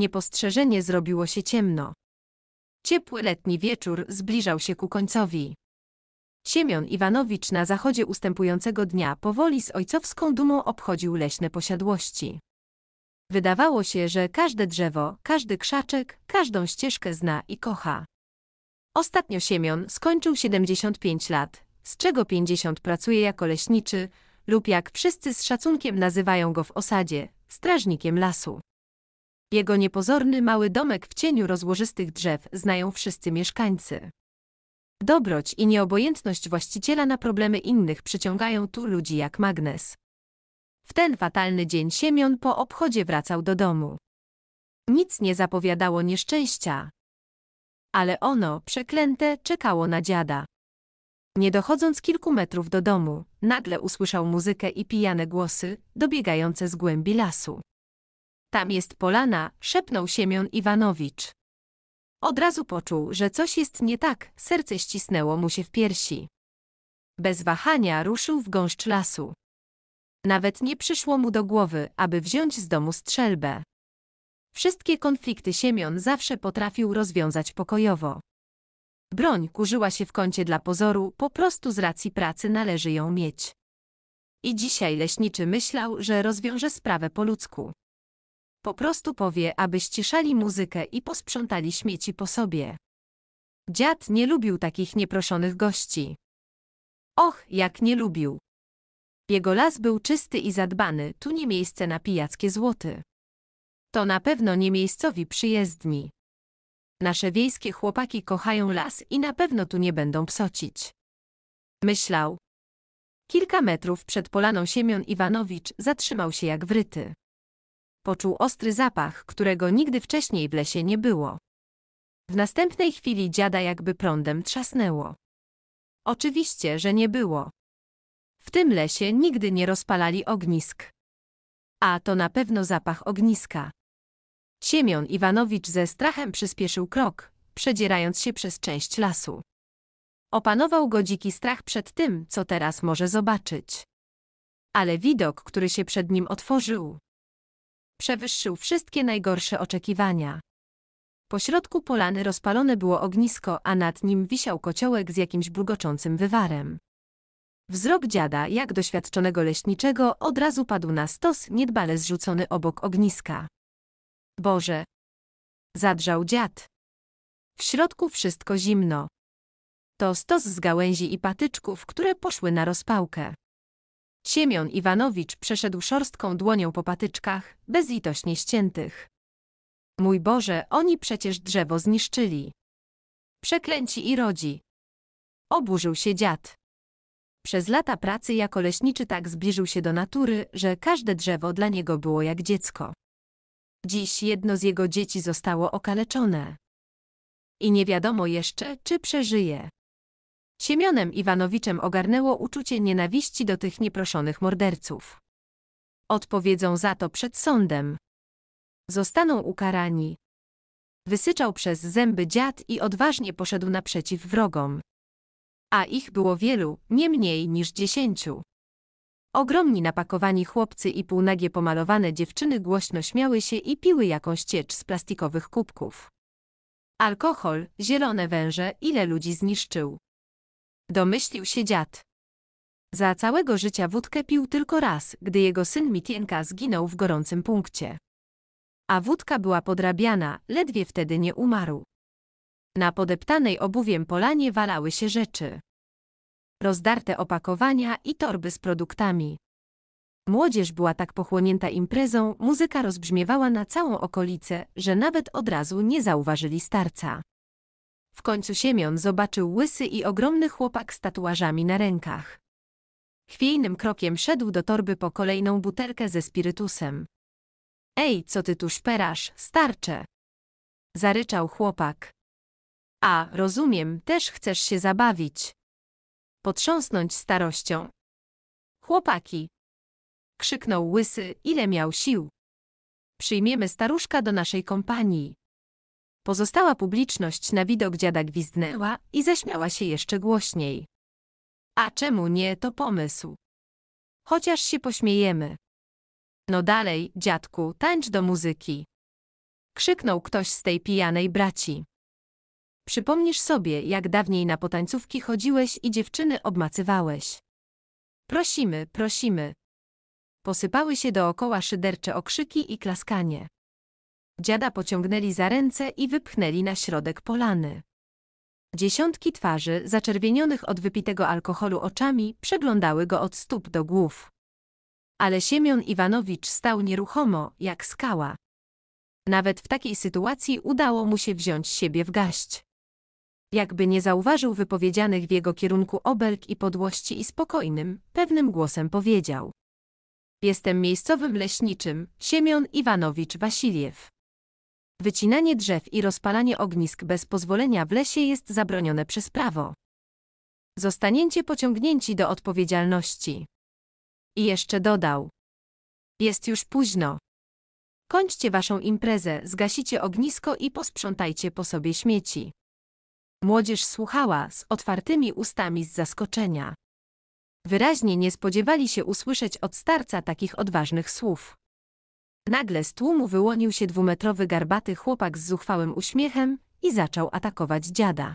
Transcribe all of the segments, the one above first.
Niepostrzeżenie zrobiło się ciemno. Ciepły letni wieczór zbliżał się ku końcowi. Siemion Iwanowicz na zachodzie ustępującego dnia powoli z ojcowską dumą obchodził leśne posiadłości. Wydawało się, że każde drzewo, każdy krzaczek, każdą ścieżkę zna i kocha. Ostatnio Siemion skończył 75 lat, z czego 50 pracuje jako leśniczy lub jak wszyscy z szacunkiem nazywają go w osadzie, strażnikiem lasu. Jego niepozorny mały domek w cieniu rozłożystych drzew znają wszyscy mieszkańcy. Dobroć i nieobojętność właściciela na problemy innych przyciągają tu ludzi jak magnes. W ten fatalny dzień Siemion po obchodzie wracał do domu. Nic nie zapowiadało nieszczęścia. Ale ono, przeklęte, czekało na dziada. Nie dochodząc kilku metrów do domu, nagle usłyszał muzykę i pijane głosy, dobiegające z głębi lasu. Tam jest polana, szepnął Siemion Iwanowicz. Od razu poczuł, że coś jest nie tak, serce ścisnęło mu się w piersi. Bez wahania ruszył w gąszcz lasu. Nawet nie przyszło mu do głowy, aby wziąć z domu strzelbę. Wszystkie konflikty Siemion zawsze potrafił rozwiązać pokojowo. Broń kurzyła się w kącie dla pozoru, po prostu z racji pracy należy ją mieć. I dzisiaj leśniczy myślał, że rozwiąże sprawę po ludzku. Po prostu powie, aby ściszali muzykę i posprzątali śmieci po sobie. Dziad nie lubił takich nieproszonych gości. Och, jak nie lubił. Jego las był czysty i zadbany, tu nie miejsce na pijackie złoty. To na pewno nie miejscowi przyjezdni. Nasze wiejskie chłopaki kochają las i na pewno tu nie będą psocić. Myślał. Kilka metrów przed polaną Siemion Iwanowicz zatrzymał się jak wryty. Poczuł ostry zapach, którego nigdy wcześniej w lesie nie było. W następnej chwili dziada jakby prądem trzasnęło. Oczywiście, że nie było. W tym lesie nigdy nie rozpalali ognisk. A to na pewno zapach ogniska. Siemion Iwanowicz ze strachem przyspieszył krok, przedzierając się przez część lasu. Opanował go dziki strach przed tym, co teraz może zobaczyć. Ale widok, który się przed nim otworzył, przewyższył wszystkie najgorsze oczekiwania. Po środku polany rozpalone było ognisko, a nad nim wisiał kociołek z jakimś bulgoczącym wywarem. Wzrok dziada, jak doświadczonego leśniczego, od razu padł na stos niedbale zrzucony obok ogniska. Boże! Zadrzał dziad. W środku wszystko zimno. To stos z gałęzi i patyczków, które poszły na rozpałkę. Siemion Iwanowicz przeszedł szorstką dłonią po patyczkach, bezlitośnie ściętych. Mój Boże, oni przecież drzewo zniszczyli. Przeklęci i rodzi. Oburzył się dziad. Przez lata pracy jako leśniczy tak zbliżył się do natury, że każde drzewo dla niego było jak dziecko. Dziś jedno z jego dzieci zostało okaleczone. I nie wiadomo jeszcze, czy przeżyje. Siemionem Iwanowiczem ogarnęło uczucie nienawiści do tych nieproszonych morderców. Odpowiedzą za to przed sądem. Zostaną ukarani. Wysyczał przez zęby dziad i odważnie poszedł naprzeciw wrogom. A ich było wielu, nie mniej niż dziesięciu. Ogromni napakowani chłopcy i półnagie pomalowane dziewczyny głośno śmiały się i piły jakąś ciecz z plastikowych kubków. Alkohol, zielone węże, ile ludzi zniszczył domyślił się dziad. Za całego życia wódkę pił tylko raz, gdy jego syn Mitienka zginął w gorącym punkcie. A wódka była podrabiana, ledwie wtedy nie umarł. Na podeptanej obuwiem polanie walały się rzeczy. Rozdarte opakowania i torby z produktami. Młodzież była tak pochłonięta imprezą, muzyka rozbrzmiewała na całą okolicę, że nawet od razu nie zauważyli starca. W końcu Siemion zobaczył łysy i ogromny chłopak z tatuażami na rękach. Chwiejnym krokiem szedł do torby po kolejną butelkę ze spirytusem. Ej, co ty tu szperasz, starcze! Zaryczał chłopak. A, rozumiem, też chcesz się zabawić. Potrząsnąć starością. Chłopaki! Krzyknął łysy, ile miał sił. Przyjmiemy staruszka do naszej kompanii. Pozostała publiczność na widok dziada gwizdnęła i zaśmiała się jeszcze głośniej. A czemu nie, to pomysł. Chociaż się pośmiejemy. No dalej, dziadku, tańcz do muzyki. Krzyknął ktoś z tej pijanej braci. Przypomnisz sobie, jak dawniej na potańcówki chodziłeś i dziewczyny obmacywałeś. Prosimy, prosimy. Posypały się dookoła szydercze okrzyki i klaskanie. Dziada pociągnęli za ręce i wypchnęli na środek polany. Dziesiątki twarzy, zaczerwienionych od wypitego alkoholu oczami, przeglądały go od stóp do głów. Ale Siemion Iwanowicz stał nieruchomo, jak skała. Nawet w takiej sytuacji udało mu się wziąć siebie w gaść. Jakby nie zauważył wypowiedzianych w jego kierunku obelg i podłości i spokojnym, pewnym głosem powiedział. Jestem miejscowym leśniczym, Siemion Iwanowicz Wasiliew. Wycinanie drzew i rozpalanie ognisk bez pozwolenia w lesie jest zabronione przez prawo. Zostaniecie pociągnięci do odpowiedzialności. I jeszcze dodał. Jest już późno. Kończcie waszą imprezę, zgasicie ognisko i posprzątajcie po sobie śmieci. Młodzież słuchała z otwartymi ustami z zaskoczenia. Wyraźnie nie spodziewali się usłyszeć od starca takich odważnych słów. Nagle z tłumu wyłonił się dwumetrowy garbaty chłopak z zuchwałym uśmiechem i zaczął atakować dziada.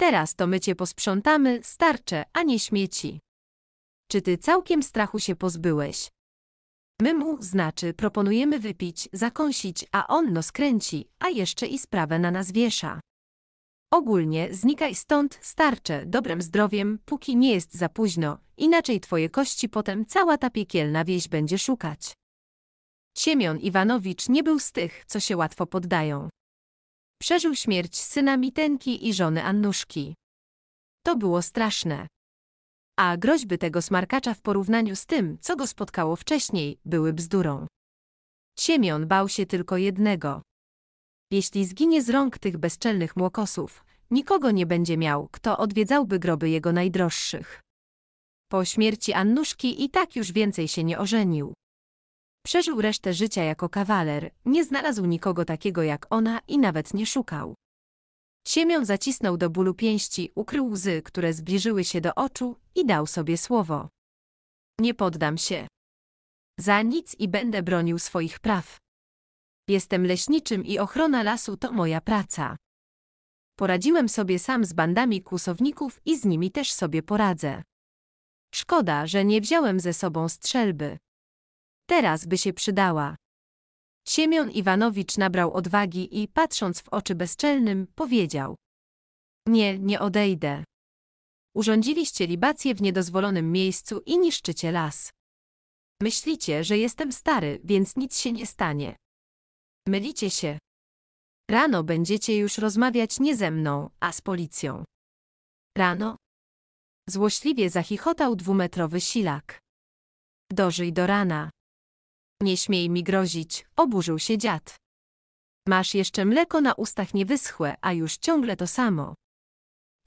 Teraz to my cię posprzątamy, starcze, a nie śmieci. Czy ty całkiem strachu się pozbyłeś? My mu, znaczy, proponujemy wypić, zakąsić, a on nos kręci, a jeszcze i sprawę na nas wiesza. Ogólnie znikaj stąd, starcze, dobrem zdrowiem, póki nie jest za późno, inaczej twoje kości potem cała ta piekielna wieś będzie szukać. Ciemion Iwanowicz nie był z tych, co się łatwo poddają. Przeżył śmierć syna Mitenki i żony Annuszki. To było straszne. A groźby tego smarkacza w porównaniu z tym, co go spotkało wcześniej, były bzdurą. Ciemion bał się tylko jednego. Jeśli zginie z rąk tych bezczelnych młokosów, nikogo nie będzie miał, kto odwiedzałby groby jego najdroższych. Po śmierci Annuszki i tak już więcej się nie ożenił. Przeżył resztę życia jako kawaler, nie znalazł nikogo takiego jak ona i nawet nie szukał. Siemion zacisnął do bólu pięści, ukrył łzy, które zbliżyły się do oczu i dał sobie słowo. Nie poddam się. Za nic i będę bronił swoich praw. Jestem leśniczym i ochrona lasu to moja praca. Poradziłem sobie sam z bandami kłusowników i z nimi też sobie poradzę. Szkoda, że nie wziąłem ze sobą strzelby. Teraz by się przydała. Siemion Iwanowicz nabrał odwagi i, patrząc w oczy bezczelnym, powiedział: Nie, nie odejdę. Urządziliście libację w niedozwolonym miejscu i niszczycie las. Myślicie, że jestem stary, więc nic się nie stanie. Mylicie się. Rano będziecie już rozmawiać nie ze mną, a z policją. Rano? Złośliwie zachichotał dwumetrowy silak. Dożyj do rana. Nie śmiej mi grozić, oburzył się dziad. Masz jeszcze mleko na ustach niewyschłe, a już ciągle to samo.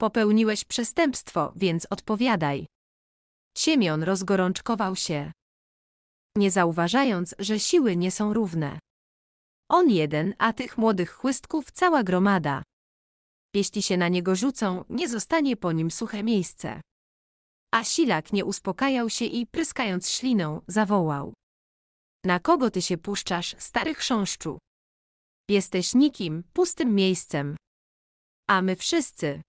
Popełniłeś przestępstwo, więc odpowiadaj. Siemion rozgorączkował się. Nie zauważając, że siły nie są równe. On jeden, a tych młodych chłystków cała gromada. Jeśli się na niego rzucą, nie zostanie po nim suche miejsce. A silak nie uspokajał się i, pryskając śliną, zawołał. Na kogo ty się puszczasz, stary chrząszczu? Jesteś nikim, pustym miejscem. A my wszyscy.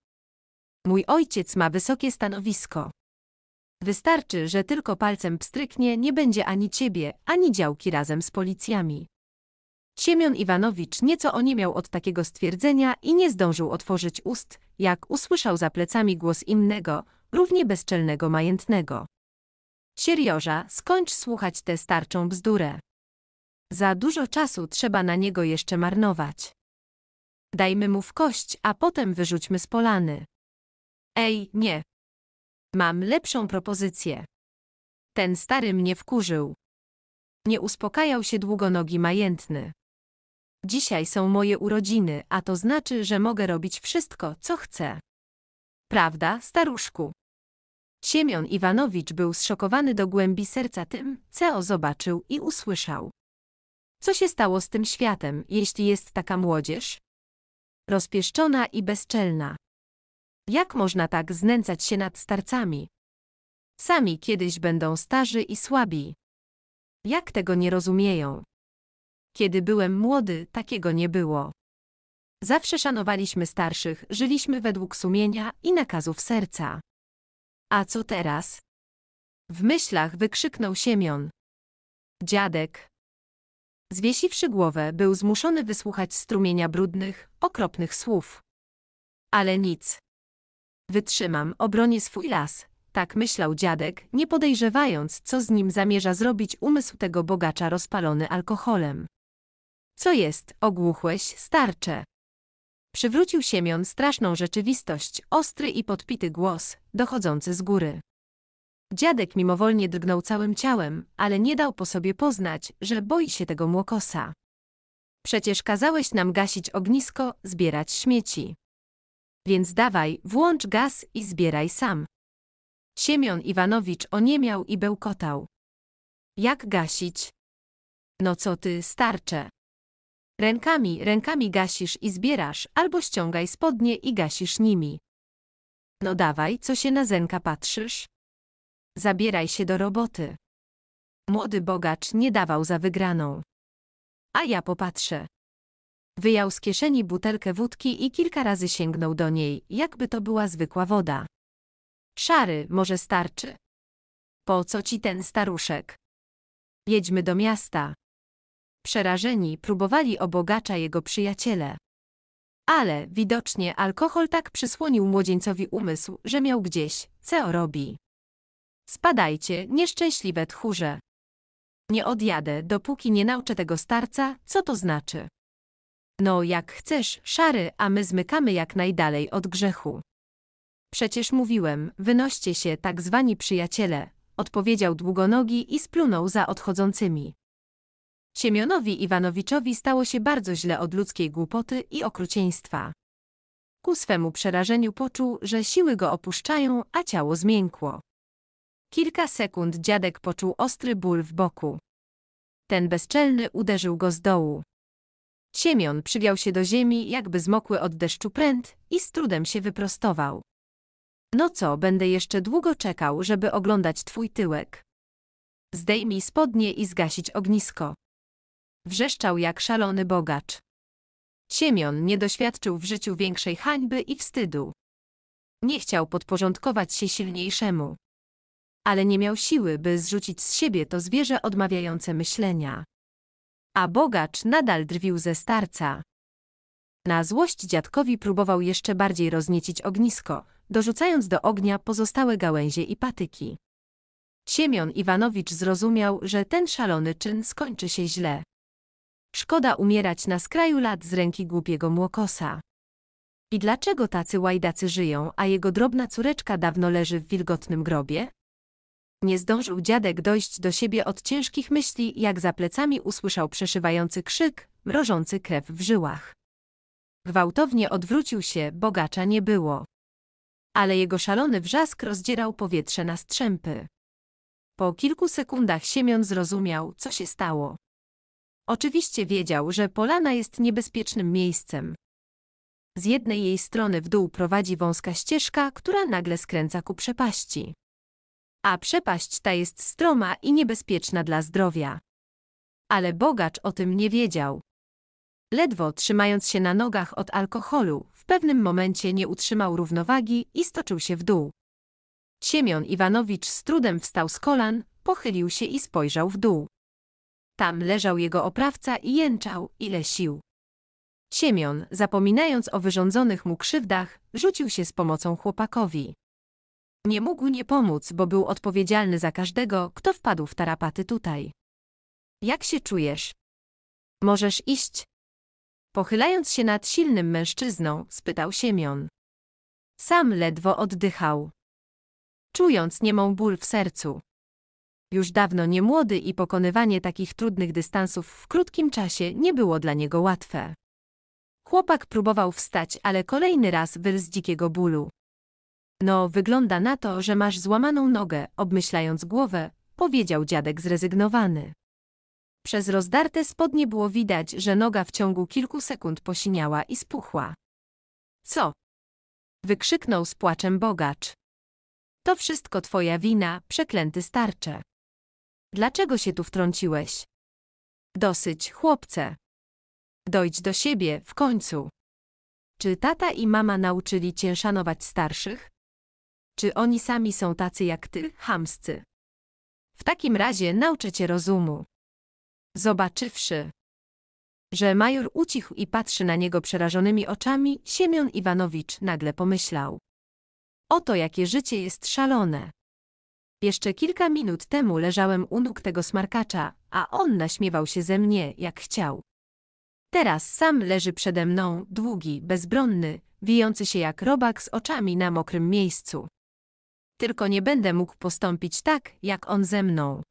Mój ojciec ma wysokie stanowisko. Wystarczy, że tylko palcem pstryknie, nie będzie ani ciebie, ani działki razem z policjami. Siemion Iwanowicz nieco oniemiał od takiego stwierdzenia i nie zdążył otworzyć ust, jak usłyszał za plecami głos innego, równie bezczelnego majętnego. Sierioża, skończ słuchać tę starczą bzdurę. Za dużo czasu trzeba na niego jeszcze marnować. Dajmy mu w kość, a potem wyrzućmy z polany. Ej, nie. Mam lepszą propozycję. Ten stary mnie wkurzył. Nie uspokajał się długonogi majętny. Dzisiaj są moje urodziny, a to znaczy, że mogę robić wszystko, co chcę. Prawda, staruszku? Siemion Iwanowicz był zszokowany do głębi serca tym, co zobaczył i usłyszał. Co się stało z tym światem, jeśli jest taka młodzież? Rozpieszczona i bezczelna. Jak można tak znęcać się nad starcami? Sami kiedyś będą starzy i słabi. Jak tego nie rozumieją? Kiedy byłem młody, takiego nie było. Zawsze szanowaliśmy starszych, żyliśmy według sumienia i nakazów serca. A co teraz? W myślach wykrzyknął Siemion. Dziadek. Zwiesiwszy głowę, był zmuszony wysłuchać strumienia brudnych, okropnych słów. Ale nic. Wytrzymam, obronię swój las, tak myślał dziadek, nie podejrzewając, co z nim zamierza zrobić umysł tego bogacza rozpalony alkoholem. Co jest, ogłuchłeś, starcze? Przywrócił Siemion straszną rzeczywistość, ostry i podpity głos, dochodzący z góry. Dziadek mimowolnie drgnął całym ciałem, ale nie dał po sobie poznać, że boi się tego młokosa. Przecież kazałeś nam gasić ognisko, zbierać śmieci. Więc dawaj, włącz gaz i zbieraj sam. Siemion Iwanowicz oniemiał i bełkotał. Jak gasić? No co ty, starcze. Rękami, rękami gasisz i zbierasz, albo ściągaj spodnie i gasisz nimi. No dawaj, co się na Zenka patrzysz? Zabieraj się do roboty. Młody bogacz nie dawał za wygraną. A ja popatrzę. Wyjął z kieszeni butelkę wódki i kilka razy sięgnął do niej, jakby to była zwykła woda. Szary, może starczy. Po co ci ten staruszek? Jedźmy do miasta. Przerażeni próbowali obogacza jego przyjaciele. Ale, widocznie, alkohol tak przysłonił młodzieńcowi umysł, że miał gdzieś, co robi. Spadajcie, nieszczęśliwe tchórze. Nie odjadę, dopóki nie nauczę tego starca, co to znaczy. No, jak chcesz, szary, a my zmykamy jak najdalej od grzechu. Przecież mówiłem, wynoście się, tak zwani przyjaciele, odpowiedział długonogi i splunął za odchodzącymi. Siemionowi Iwanowiczowi stało się bardzo źle od ludzkiej głupoty i okrucieństwa. Ku swemu przerażeniu poczuł, że siły go opuszczają, a ciało zmiękło. Kilka sekund dziadek poczuł ostry ból w boku. Ten bezczelny uderzył go z dołu. Siemion przywiał się do ziemi, jakby zmokły od deszczu pręt i z trudem się wyprostował. No co, będę jeszcze długo czekał, żeby oglądać twój tyłek. Zdejmij spodnie i zgasić ognisko. Wrzeszczał jak szalony bogacz. Siemion nie doświadczył w życiu większej hańby i wstydu. Nie chciał podporządkować się silniejszemu. Ale nie miał siły, by zrzucić z siebie to zwierzę odmawiające myślenia. A bogacz nadal drwił ze starca. Na złość dziadkowi próbował jeszcze bardziej rozniecić ognisko, dorzucając do ognia pozostałe gałęzie i patyki. Siemion Iwanowicz zrozumiał, że ten szalony czyn skończy się źle. Szkoda umierać na skraju lat z ręki głupiego młokosa. I dlaczego tacy łajdacy żyją, a jego drobna córeczka dawno leży w wilgotnym grobie? Nie zdążył dziadek dojść do siebie od ciężkich myśli, jak za plecami usłyszał przeszywający krzyk, mrożący krew w żyłach. Gwałtownie odwrócił się, bogacza nie było. Ale jego szalony wrzask rozdzierał powietrze na strzępy. Po kilku sekundach Siemion zrozumiał, co się stało. Oczywiście wiedział, że polana jest niebezpiecznym miejscem. Z jednej jej strony w dół prowadzi wąska ścieżka, która nagle skręca ku przepaści. A przepaść ta jest stroma i niebezpieczna dla zdrowia. Ale bogacz o tym nie wiedział. Ledwo trzymając się na nogach od alkoholu, w pewnym momencie nie utrzymał równowagi i stoczył się w dół. Siemion Iwanowicz z trudem wstał z kolan, pochylił się i spojrzał w dół. Tam leżał jego oprawca i jęczał, ile sił. Siemion, zapominając o wyrządzonych mu krzywdach, rzucił się z pomocą chłopakowi. Nie mógł nie pomóc, bo był odpowiedzialny za każdego, kto wpadł w tarapaty tutaj. Jak się czujesz? Możesz iść? Pochylając się nad silnym mężczyzną, spytał Siemion. Sam ledwo oddychał. Czując niemą ból w sercu. Już dawno nie młody i pokonywanie takich trudnych dystansów w krótkim czasie nie było dla niego łatwe. Chłopak próbował wstać, ale kolejny raz wyl z dzikiego bólu. No, wygląda na to, że masz złamaną nogę, obmyślając głowę, powiedział dziadek zrezygnowany. Przez rozdarte spodnie było widać, że noga w ciągu kilku sekund posiniała i spuchła. Co? Wykrzyknął z płaczem bogacz. To wszystko twoja wina, przeklęty starcze. Dlaczego się tu wtrąciłeś? Dosyć, chłopcze. Dojdź do siebie, w końcu. Czy tata i mama nauczyli cię szanować starszych? Czy oni sami są tacy jak ty, hamscy? W takim razie nauczę cię rozumu. Zobaczywszy, że major ucichł i patrzy na niego przerażonymi oczami, Siemion Iwanowicz nagle pomyślał. Oto jakie życie jest szalone. Jeszcze kilka minut temu leżałem u nóg tego smarkacza, a on naśmiewał się ze mnie, jak chciał. Teraz sam leży przede mną, długi, bezbronny, wijący się jak robak z oczami na mokrym miejscu. Tylko nie będę mógł postąpić tak, jak on ze mną.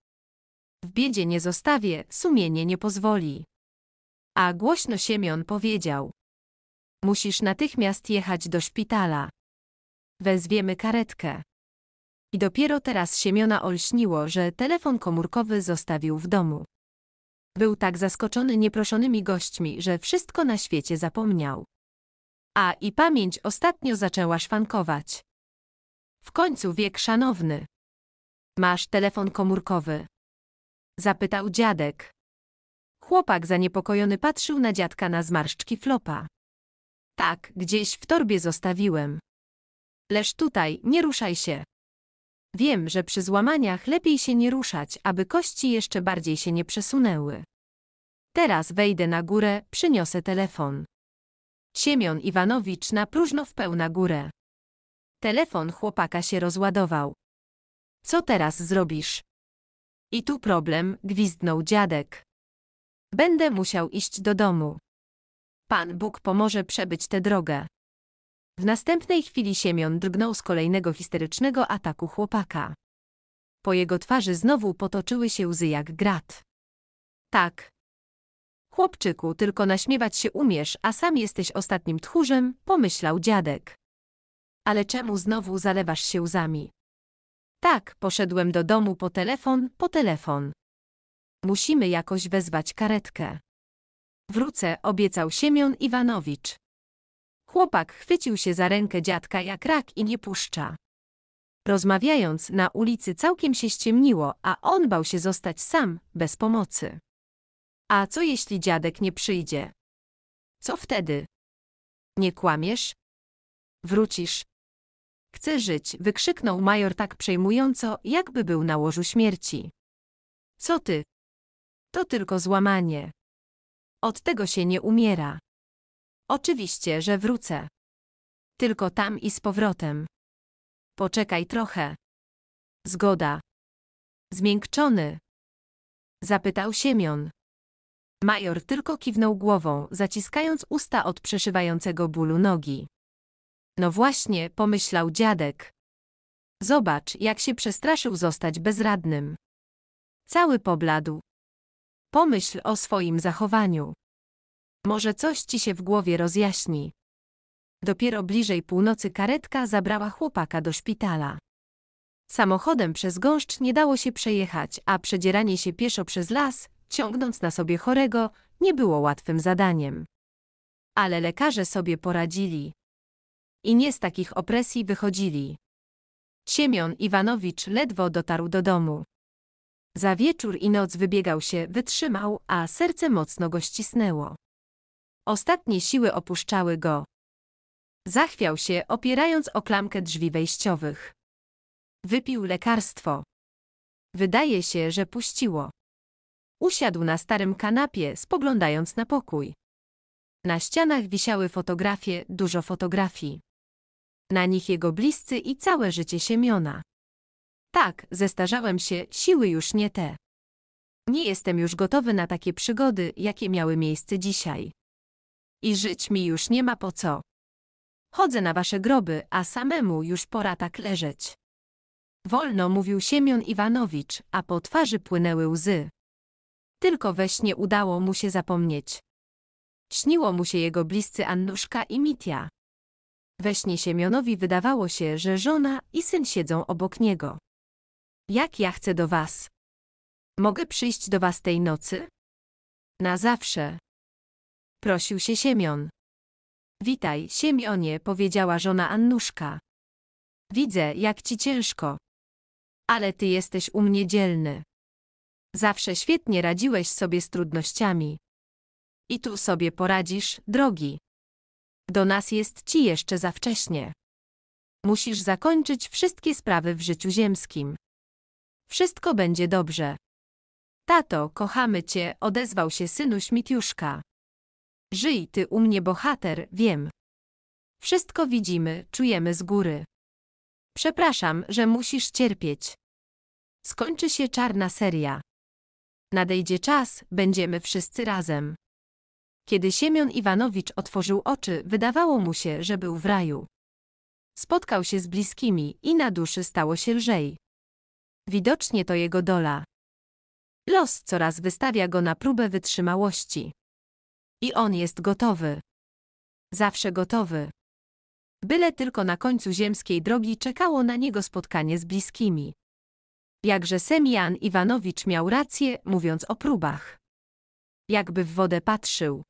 W biedzie nie zostawię, sumienie nie pozwoli. A głośno Siemion powiedział. Musisz natychmiast jechać do szpitala. Wezwiemy karetkę. I dopiero teraz Siemiona olśniło, że telefon komórkowy zostawił w domu. Był tak zaskoczony nieproszonymi gośćmi, że wszystko na świecie zapomniał. A i pamięć ostatnio zaczęła szwankować. W końcu wiek szanowny. Masz telefon komórkowy? Zapytał dziadek. Chłopak zaniepokojony patrzył na dziadka na zmarszczki flopa. Tak, gdzieś w torbie zostawiłem. Leż tutaj, nie ruszaj się. Wiem, że przy złamaniach lepiej się nie ruszać, aby kości jeszcze bardziej się nie przesunęły. Teraz wejdę na górę, przyniosę telefon. Siemion Iwanowicz na próżno wpeł na górę. Telefon chłopaka się rozładował. Co teraz zrobisz? I tu problem, gwizdnął dziadek. Będę musiał iść do domu. Pan Bóg pomoże przebyć tę drogę. W następnej chwili Siemion drgnął z kolejnego histerycznego ataku chłopaka. Po jego twarzy znowu potoczyły się łzy jak grat. Tak. Chłopczyku, tylko naśmiewać się umiesz, a sam jesteś ostatnim tchórzem, pomyślał dziadek. Ale czemu znowu zalewasz się łzami? Tak, poszedłem do domu po telefon, po telefon. Musimy jakoś wezwać karetkę. Wrócę, obiecał Siemion Iwanowicz. Chłopak chwycił się za rękę dziadka jak rak i nie puszcza. Rozmawiając, na ulicy całkiem się ściemniło, a on bał się zostać sam, bez pomocy. A co jeśli dziadek nie przyjdzie? Co wtedy? Nie kłamiesz? Wrócisz. Chcę żyć, wykrzyknął major tak przejmująco, jakby był na łożu śmierci. Co ty? To tylko złamanie. Od tego się nie umiera. Oczywiście, że wrócę. Tylko tam i z powrotem. Poczekaj trochę. Zgoda. Zmiękczony. Zapytał Siemion. Major tylko kiwnął głową, zaciskając usta od przeszywającego bólu nogi. No właśnie, pomyślał dziadek. Zobacz, jak się przestraszył zostać bezradnym. Cały pobladł. Pomyśl o swoim zachowaniu. Może coś ci się w głowie rozjaśni. Dopiero bliżej północy karetka zabrała chłopaka do szpitala. Samochodem przez gąszcz nie dało się przejechać, a przedzieranie się pieszo przez las, ciągnąc na sobie chorego, nie było łatwym zadaniem. Ale lekarze sobie poradzili. I nie z takich opresji wychodzili. Siemion Iwanowicz ledwo dotarł do domu. Za wieczór i noc wybiegał się, wytrzymał, a serce mocno go ścisnęło. Ostatnie siły opuszczały go. Zachwiał się, opierając o klamkę drzwi wejściowych. Wypił lekarstwo. Wydaje się, że puściło. Usiadł na starym kanapie, spoglądając na pokój. Na ścianach wisiały fotografie, dużo fotografii. Na nich jego bliscy i całe życie Siemiona. Tak, zestarzałem się, siły już nie te. Nie jestem już gotowy na takie przygody, jakie miały miejsce dzisiaj. I żyć mi już nie ma po co. Chodzę na wasze groby, a samemu już pora tak leżeć. Wolno mówił Siemion Iwanowicz, a po twarzy płynęły łzy. Tylko we śnie udało mu się zapomnieć. Śniło mu się jego bliscy Annuszka i Mitia. We śnie Siemionowi wydawało się, że żona i syn siedzą obok niego. Jak ja chcę do was? Mogę przyjść do was tej nocy? Na zawsze. Prosił się Siemion. Witaj, Siemionie, powiedziała żona Annuszka. Widzę, jak ci ciężko. Ale ty jesteś u mnie dzielny. Zawsze świetnie radziłeś sobie z trudnościami. I tu sobie poradzisz, drogi. Do nas jest ci jeszcze za wcześnie. Musisz zakończyć wszystkie sprawy w życiu ziemskim. Wszystko będzie dobrze. Tato, kochamy cię, odezwał się synu Śmitiuszka. Żyj ty u mnie bohater, wiem. Wszystko widzimy, czujemy z góry. Przepraszam, że musisz cierpieć. Skończy się czarna seria. Nadejdzie czas, będziemy wszyscy razem. Kiedy Siemion Iwanowicz otworzył oczy, wydawało mu się, że był w raju. Spotkał się z bliskimi i na duszy stało się lżej. Widocznie to jego dola. Los coraz wystawia go na próbę wytrzymałości. I on jest gotowy. Zawsze gotowy. Byle tylko na końcu ziemskiej drogi czekało na niego spotkanie z bliskimi. Jakże Semian Iwanowicz miał rację, mówiąc o próbach. Jakby w wodę patrzył.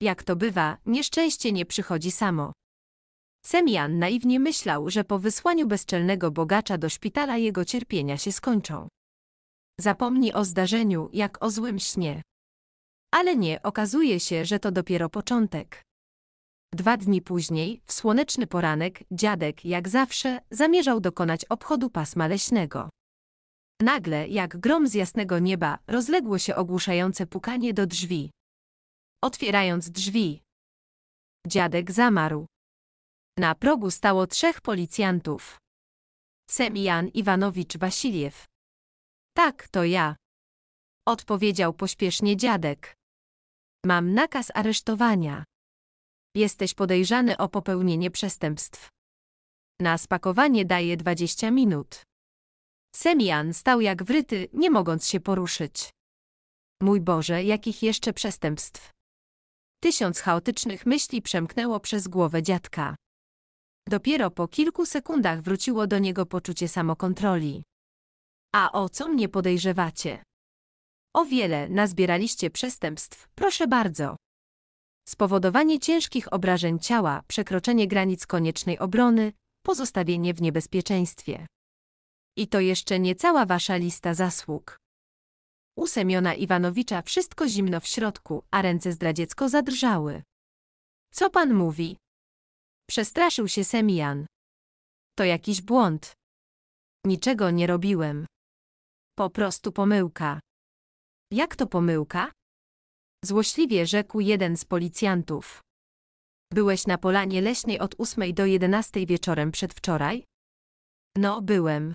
Jak to bywa, nieszczęście nie przychodzi samo. Semian naiwnie myślał, że po wysłaniu bezczelnego bogacza do szpitala jego cierpienia się skończą. Zapomni o zdarzeniu, jak o złym śnie. Ale nie, okazuje się, że to dopiero początek. Dwa dni później, w słoneczny poranek, dziadek, jak zawsze, zamierzał dokonać obchodu pasma leśnego. Nagle, jak grom z jasnego nieba, rozległo się ogłuszające pukanie do drzwi. Otwierając drzwi, dziadek zamarł. Na progu stało trzech policjantów. Semian Iwanowicz Wasiliew. Tak, to ja odpowiedział pośpiesznie dziadek. Mam nakaz aresztowania. Jesteś podejrzany o popełnienie przestępstw. Na spakowanie daje 20 minut. Semian stał jak wryty, nie mogąc się poruszyć. Mój Boże, jakich jeszcze przestępstw? Tysiąc chaotycznych myśli przemknęło przez głowę dziadka. Dopiero po kilku sekundach wróciło do niego poczucie samokontroli. A o co mnie podejrzewacie? O wiele nazbieraliście przestępstw, proszę bardzo. Spowodowanie ciężkich obrażeń ciała, przekroczenie granic koniecznej obrony, pozostawienie w niebezpieczeństwie. I to jeszcze nie cała wasza lista zasług. U Semiona Iwanowicza wszystko zimno w środku, a ręce zdradziecko zadrżały. Co pan mówi? Przestraszył się Semian. To jakiś błąd. Niczego nie robiłem. Po prostu pomyłka. Jak to pomyłka? Złośliwie rzekł jeden z policjantów. Byłeś na polanie leśnej od ósmej do jedenastej wieczorem przedwczoraj? No, byłem.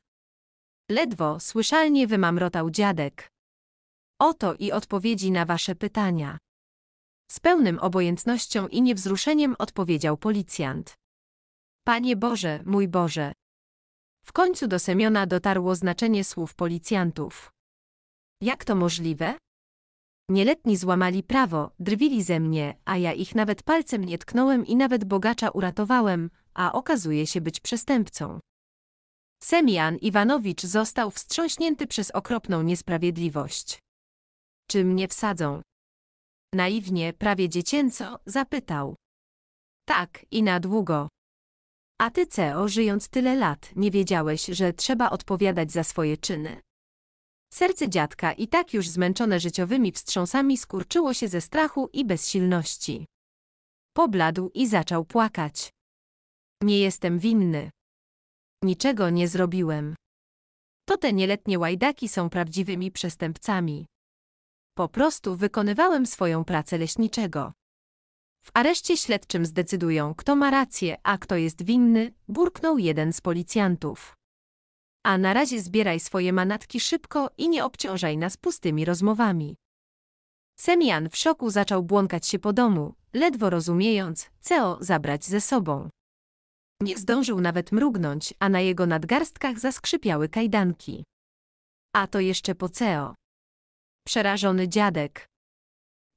Ledwo słyszalnie wymamrotał dziadek. Oto i odpowiedzi na wasze pytania. Z pełnym obojętnością i niewzruszeniem odpowiedział policjant. Panie Boże, mój Boże. W końcu do Semiona dotarło znaczenie słów policjantów. Jak to możliwe? Nieletni złamali prawo, drwili ze mnie, a ja ich nawet palcem nie tknąłem i nawet bogacza uratowałem, a okazuje się być przestępcą. Semian Iwanowicz został wstrząśnięty przez okropną niesprawiedliwość. Czy mnie wsadzą? Naiwnie, prawie dziecięco, zapytał. Tak, i na długo. A ty, Ceo, żyjąc tyle lat, nie wiedziałeś, że trzeba odpowiadać za swoje czyny. Serce dziadka i tak już zmęczone życiowymi wstrząsami skurczyło się ze strachu i bezsilności. Pobladł i zaczął płakać. Nie jestem winny. Niczego nie zrobiłem. To te nieletnie łajdaki są prawdziwymi przestępcami. Po prostu wykonywałem swoją pracę leśniczego. W areszcie śledczym zdecydują, kto ma rację, a kto jest winny, burknął jeden z policjantów. A na razie zbieraj swoje manatki szybko i nie obciążaj nas pustymi rozmowami. Semian w szoku zaczął błąkać się po domu, ledwo rozumiejąc, co zabrać ze sobą. Nie zdążył nawet mrugnąć, a na jego nadgarstkach zaskrzypiały kajdanki. A to jeszcze po CEO. Przerażony dziadek.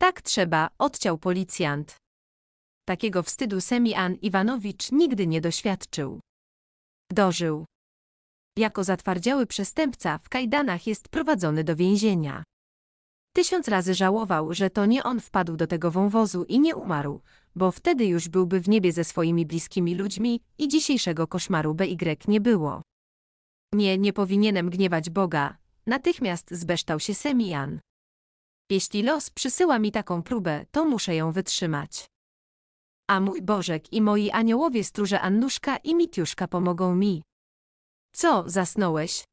Tak trzeba, odciął policjant. Takiego wstydu Semian Iwanowicz nigdy nie doświadczył. Dożył jako zatwardziały przestępca w kajdanach jest prowadzony do więzienia. Tysiąc razy żałował, że to nie on wpadł do tego wąwozu i nie umarł, bo wtedy już byłby w niebie ze swoimi bliskimi ludźmi i dzisiejszego koszmaru BY nie było. Nie, nie powinienem gniewać Boga, natychmiast zbeształ się Semian. Jeśli los przysyła mi taką próbę, to muszę ją wytrzymać. A mój Bożek i moi aniołowie stróże Annuszka i Mitiuszka pomogą mi, co, zasnąłeś?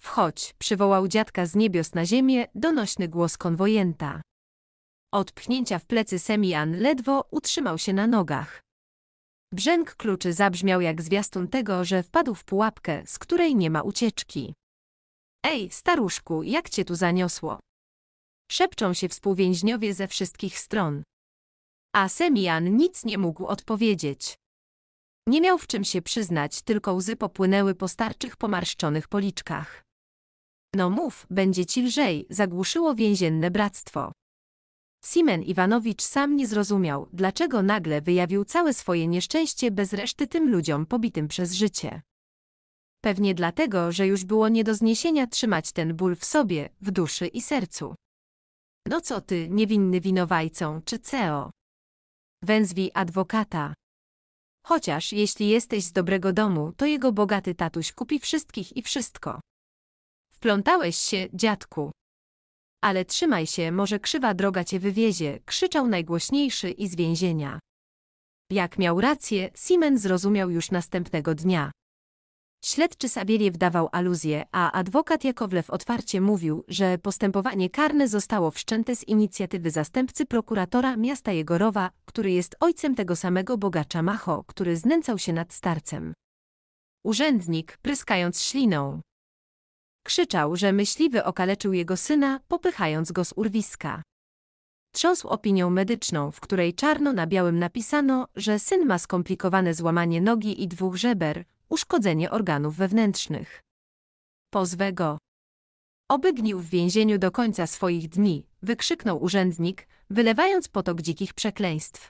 Wchodź, przywołał dziadka z niebios na ziemię donośny głos konwojenta. Od pchnięcia w plecy Semian ledwo utrzymał się na nogach. Brzęk kluczy zabrzmiał jak zwiastun tego, że wpadł w pułapkę, z której nie ma ucieczki. Ej, staruszku, jak cię tu zaniosło? Szepczą się współwięźniowie ze wszystkich stron. A Semian nic nie mógł odpowiedzieć. Nie miał w czym się przyznać, tylko łzy popłynęły po starczych pomarszczonych policzkach. No mów, będzie ci lżej, zagłuszyło więzienne bractwo. Simen Iwanowicz sam nie zrozumiał, dlaczego nagle wyjawił całe swoje nieszczęście bez reszty tym ludziom pobitym przez życie. Pewnie dlatego, że już było nie do zniesienia trzymać ten ból w sobie, w duszy i sercu. No co ty, niewinny winowajcą czy CEO? Węzwi adwokata. Chociaż jeśli jesteś z dobrego domu, to jego bogaty tatuś kupi wszystkich i wszystko. Wplątałeś się, dziadku. Ale trzymaj się, może krzywa droga cię wywiezie, krzyczał najgłośniejszy i z więzienia. Jak miał rację, Simen zrozumiał już następnego dnia. Śledczy Sabieliew dawał aluzję, a adwokat Jakowlew otwarcie mówił, że postępowanie karne zostało wszczęte z inicjatywy zastępcy prokuratora miasta Jegorowa, który jest ojcem tego samego bogacza Macho, który znęcał się nad starcem. Urzędnik, pryskając śliną, krzyczał, że myśliwy okaleczył jego syna, popychając go z urwiska. Trząsł opinią medyczną, w której czarno na białym napisano, że syn ma skomplikowane złamanie nogi i dwóch żeber, uszkodzenie organów wewnętrznych. Pozwę go. w więzieniu do końca swoich dni, wykrzyknął urzędnik, wylewając potok dzikich przekleństw.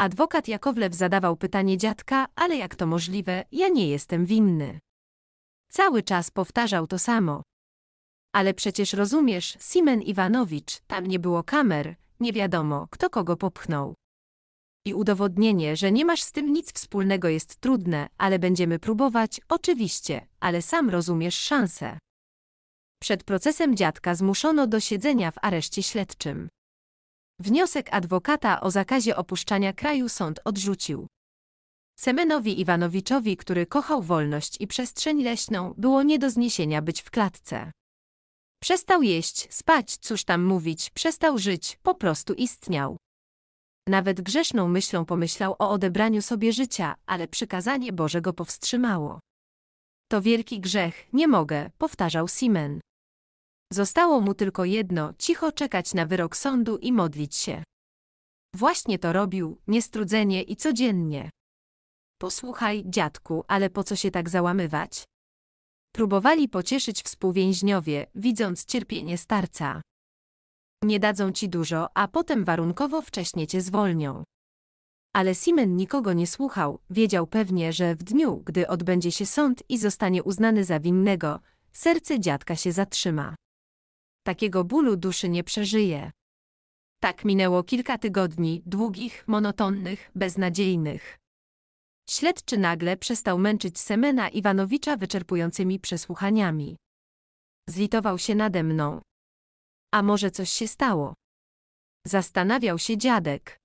Adwokat Jakowlew zadawał pytanie dziadka, ale jak to możliwe, ja nie jestem winny. Cały czas powtarzał to samo. Ale przecież rozumiesz, Simen Iwanowicz, tam nie było kamer, nie wiadomo, kto kogo popchnął i udowodnienie, że nie masz z tym nic wspólnego jest trudne, ale będziemy próbować, oczywiście, ale sam rozumiesz szansę. Przed procesem dziadka zmuszono do siedzenia w areszcie śledczym. Wniosek adwokata o zakazie opuszczania kraju sąd odrzucił. Semenowi Iwanowiczowi, który kochał wolność i przestrzeń leśną, było nie do zniesienia być w klatce. Przestał jeść, spać, cóż tam mówić, przestał żyć, po prostu istniał. Nawet grzeszną myślą pomyślał o odebraniu sobie życia, ale przykazanie Boże go powstrzymało. To wielki grzech, nie mogę, powtarzał Simen. Zostało mu tylko jedno, cicho czekać na wyrok sądu i modlić się. Właśnie to robił, niestrudzenie i codziennie. Posłuchaj, dziadku, ale po co się tak załamywać? Próbowali pocieszyć współwięźniowie, widząc cierpienie starca. Nie dadzą ci dużo, a potem warunkowo wcześnie cię zwolnią. Ale Simen nikogo nie słuchał, wiedział pewnie, że w dniu, gdy odbędzie się sąd i zostanie uznany za winnego, serce dziadka się zatrzyma. Takiego bólu duszy nie przeżyje. Tak minęło kilka tygodni, długich, monotonnych, beznadziejnych. Śledczy nagle przestał męczyć Semena Iwanowicza wyczerpującymi przesłuchaniami. Zlitował się nade mną, a może coś się stało? Zastanawiał się dziadek.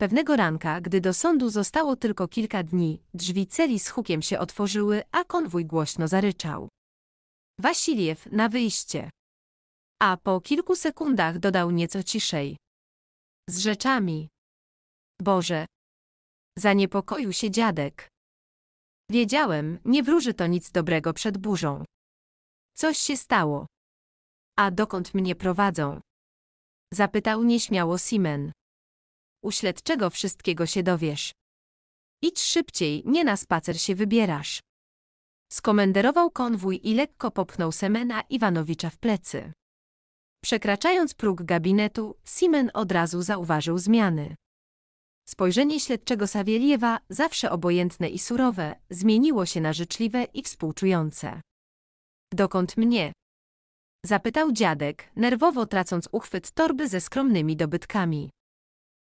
Pewnego ranka, gdy do sądu zostało tylko kilka dni, drzwi celi z hukiem się otworzyły, a konwój głośno zaryczał. Wasiliew na wyjście. A po kilku sekundach dodał nieco ciszej. Z rzeczami. Boże. Zaniepokoił się dziadek. Wiedziałem, nie wróży to nic dobrego przed burzą. Coś się stało. A dokąd mnie prowadzą? Zapytał nieśmiało Simen. U śledczego wszystkiego się dowiesz. Idź szybciej, nie na spacer się wybierasz. Skomenderował konwój i lekko popchnął Semena Iwanowicza w plecy. Przekraczając próg gabinetu, Simen od razu zauważył zmiany. Spojrzenie śledczego Sawieliewa, zawsze obojętne i surowe, zmieniło się na życzliwe i współczujące. Dokąd mnie? Zapytał dziadek, nerwowo tracąc uchwyt torby ze skromnymi dobytkami.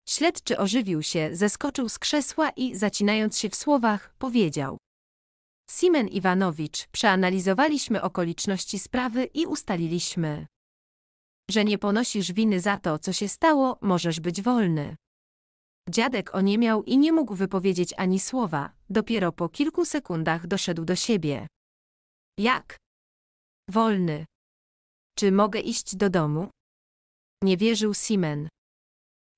Śledczy ożywił się, zeskoczył z krzesła i, zacinając się w słowach, powiedział. Simen Iwanowicz, przeanalizowaliśmy okoliczności sprawy i ustaliliśmy, że nie ponosisz winy za to, co się stało, możesz być wolny. Dziadek oniemiał i nie mógł wypowiedzieć ani słowa, dopiero po kilku sekundach doszedł do siebie. Jak? Wolny. Czy mogę iść do domu? Nie wierzył Simen.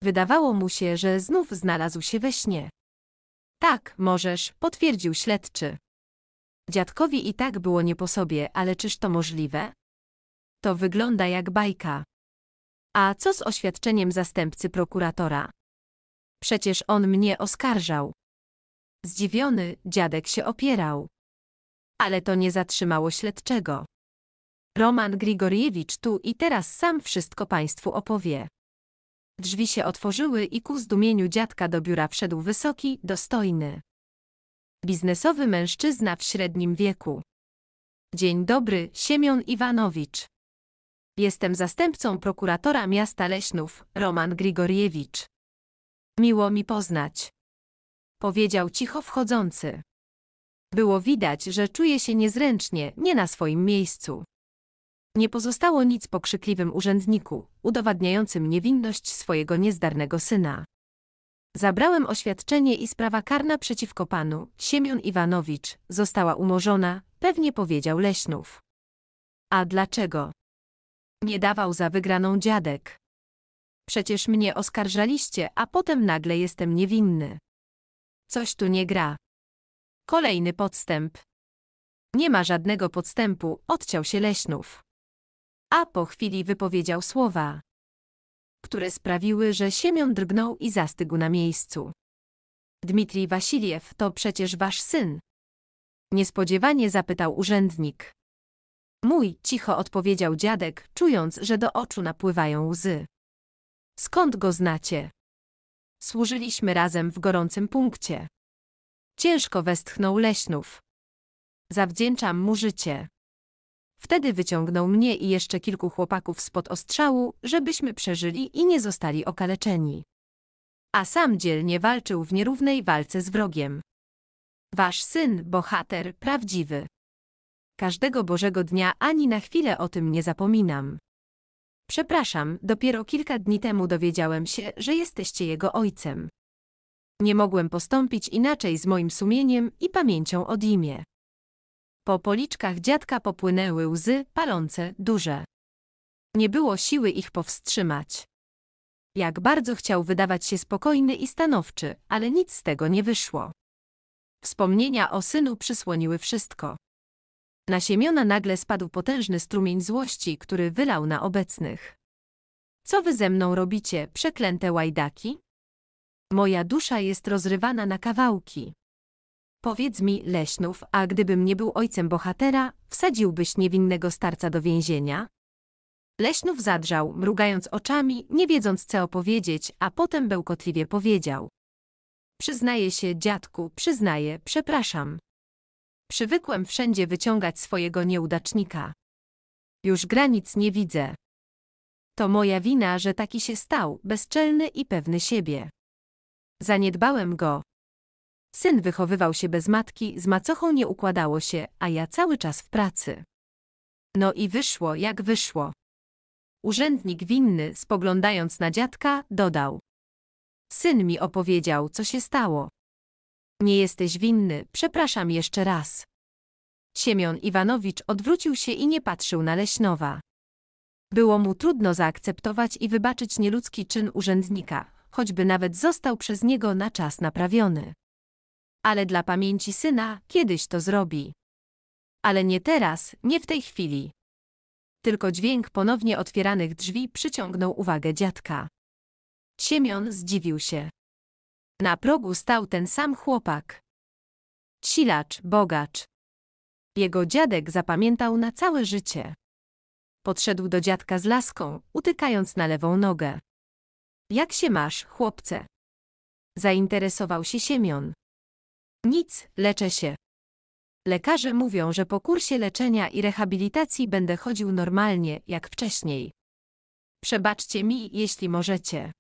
Wydawało mu się, że znów znalazł się we śnie. Tak, możesz, potwierdził śledczy. Dziadkowi i tak było nie po sobie, ale czyż to możliwe? To wygląda jak bajka. A co z oświadczeniem zastępcy prokuratora? Przecież on mnie oskarżał. Zdziwiony, dziadek się opierał. Ale to nie zatrzymało śledczego. Roman Grigoriewicz tu i teraz sam wszystko Państwu opowie. Drzwi się otworzyły i ku zdumieniu dziadka do biura wszedł wysoki, dostojny. Biznesowy mężczyzna w średnim wieku. Dzień dobry, Siemion Iwanowicz. Jestem zastępcą prokuratora miasta Leśnów, Roman Grigoriewicz. Miło mi poznać. Powiedział cicho wchodzący. Było widać, że czuje się niezręcznie, nie na swoim miejscu. Nie pozostało nic po krzykliwym urzędniku, udowadniającym niewinność swojego niezdarnego syna. Zabrałem oświadczenie i sprawa karna przeciwko panu, Siemion Iwanowicz, została umorzona, pewnie powiedział Leśnów. A dlaczego? Nie dawał za wygraną dziadek. Przecież mnie oskarżaliście, a potem nagle jestem niewinny. Coś tu nie gra. Kolejny podstęp. Nie ma żadnego podstępu, odciął się Leśnów a po chwili wypowiedział słowa, które sprawiły, że Siemion drgnął i zastygł na miejscu. Dmitrij Wasiliew, to przecież wasz syn. Niespodziewanie zapytał urzędnik. Mój, cicho odpowiedział dziadek, czując, że do oczu napływają łzy. Skąd go znacie? Służyliśmy razem w gorącym punkcie. Ciężko westchnął leśnów. Zawdzięczam mu życie. Wtedy wyciągnął mnie i jeszcze kilku chłopaków spod ostrzału, żebyśmy przeżyli i nie zostali okaleczeni. A sam dzielnie walczył w nierównej walce z wrogiem. Wasz syn, bohater, prawdziwy. Każdego Bożego dnia ani na chwilę o tym nie zapominam. Przepraszam, dopiero kilka dni temu dowiedziałem się, że jesteście jego ojcem. Nie mogłem postąpić inaczej z moim sumieniem i pamięcią o imię. Po policzkach dziadka popłynęły łzy, palące, duże. Nie było siły ich powstrzymać. Jak bardzo chciał wydawać się spokojny i stanowczy, ale nic z tego nie wyszło. Wspomnienia o synu przysłoniły wszystko. Na Siemiona nagle spadł potężny strumień złości, który wylał na obecnych. Co wy ze mną robicie, przeklęte łajdaki? Moja dusza jest rozrywana na kawałki. Powiedz mi, Leśnów, a gdybym nie był ojcem bohatera, wsadziłbyś niewinnego starca do więzienia? Leśnów zadrżał, mrugając oczami, nie wiedząc co opowiedzieć, a potem bełkotliwie powiedział. Przyznaję się, dziadku, przyznaję, przepraszam. Przywykłem wszędzie wyciągać swojego nieudacznika. Już granic nie widzę. To moja wina, że taki się stał, bezczelny i pewny siebie. Zaniedbałem go. Syn wychowywał się bez matki, z macochą nie układało się, a ja cały czas w pracy. No i wyszło, jak wyszło. Urzędnik winny, spoglądając na dziadka, dodał. Syn mi opowiedział, co się stało. Nie jesteś winny, przepraszam jeszcze raz. Siemion Iwanowicz odwrócił się i nie patrzył na Leśnowa. Było mu trudno zaakceptować i wybaczyć nieludzki czyn urzędnika, choćby nawet został przez niego na czas naprawiony ale dla pamięci syna kiedyś to zrobi. Ale nie teraz, nie w tej chwili. Tylko dźwięk ponownie otwieranych drzwi przyciągnął uwagę dziadka. Siemion zdziwił się. Na progu stał ten sam chłopak. Silacz, bogacz. Jego dziadek zapamiętał na całe życie. Podszedł do dziadka z laską, utykając na lewą nogę. Jak się masz, chłopcze? Zainteresował się Siemion. Nic, leczę się. Lekarze mówią, że po kursie leczenia i rehabilitacji będę chodził normalnie, jak wcześniej. Przebaczcie mi, jeśli możecie.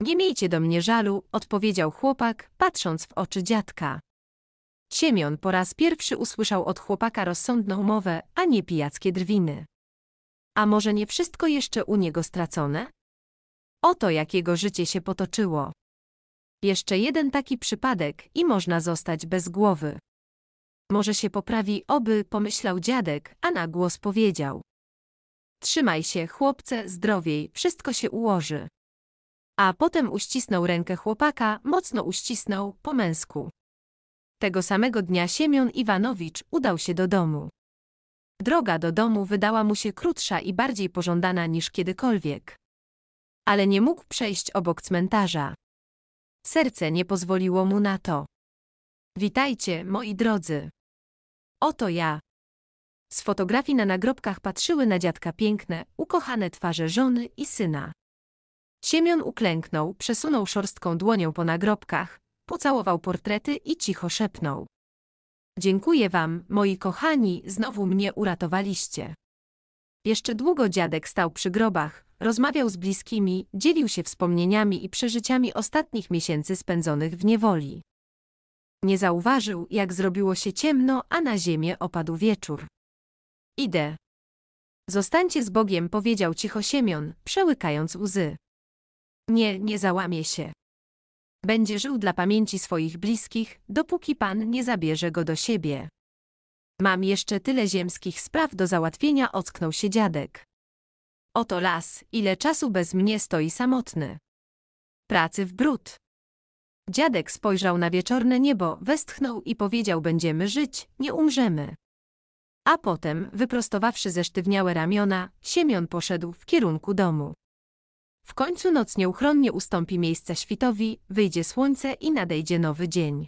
Nie miejcie do mnie żalu, odpowiedział chłopak, patrząc w oczy dziadka. Siemion po raz pierwszy usłyszał od chłopaka rozsądną mowę, a nie pijackie drwiny. A może nie wszystko jeszcze u niego stracone? Oto jak jego życie się potoczyło. Jeszcze jeden taki przypadek i można zostać bez głowy. Może się poprawi, oby, pomyślał dziadek, a na głos powiedział. Trzymaj się, chłopcze, zdrowiej, wszystko się ułoży. A potem uścisnął rękę chłopaka, mocno uścisnął, po męsku. Tego samego dnia Siemion Iwanowicz udał się do domu. Droga do domu wydała mu się krótsza i bardziej pożądana niż kiedykolwiek. Ale nie mógł przejść obok cmentarza. Serce nie pozwoliło mu na to. Witajcie, moi drodzy. Oto ja. Z fotografii na nagrobkach patrzyły na dziadka piękne, ukochane twarze żony i syna. Siemion uklęknął, przesunął szorstką dłonią po nagrobkach, pocałował portrety i cicho szepnął. Dziękuję wam, moi kochani, znowu mnie uratowaliście. Jeszcze długo dziadek stał przy grobach, rozmawiał z bliskimi, dzielił się wspomnieniami i przeżyciami ostatnich miesięcy spędzonych w niewoli. Nie zauważył, jak zrobiło się ciemno, a na ziemię opadł wieczór. Idę. Zostańcie z Bogiem, powiedział cicho Siemion, przełykając łzy. Nie, nie załamie się. Będzie żył dla pamięci swoich bliskich, dopóki Pan nie zabierze go do siebie. Mam jeszcze tyle ziemskich spraw do załatwienia, ocknął się dziadek. Oto las, ile czasu bez mnie stoi samotny. Pracy w brud. Dziadek spojrzał na wieczorne niebo, westchnął i powiedział: Będziemy żyć, nie umrzemy. A potem, wyprostowawszy zesztywniałe ramiona, Siemion poszedł w kierunku domu. W końcu noc nieuchronnie ustąpi miejsca świtowi, wyjdzie słońce i nadejdzie nowy dzień.